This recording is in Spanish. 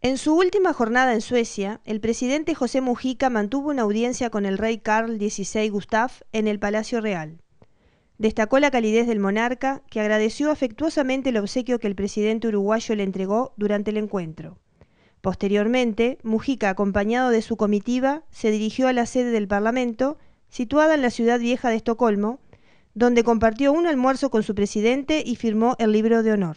En su última jornada en Suecia, el presidente José Mujica mantuvo una audiencia con el rey Carl XVI Gustaf en el Palacio Real. Destacó la calidez del monarca, que agradeció afectuosamente el obsequio que el presidente uruguayo le entregó durante el encuentro. Posteriormente, Mujica, acompañado de su comitiva, se dirigió a la sede del Parlamento, situada en la ciudad vieja de Estocolmo, donde compartió un almuerzo con su presidente y firmó el libro de honor.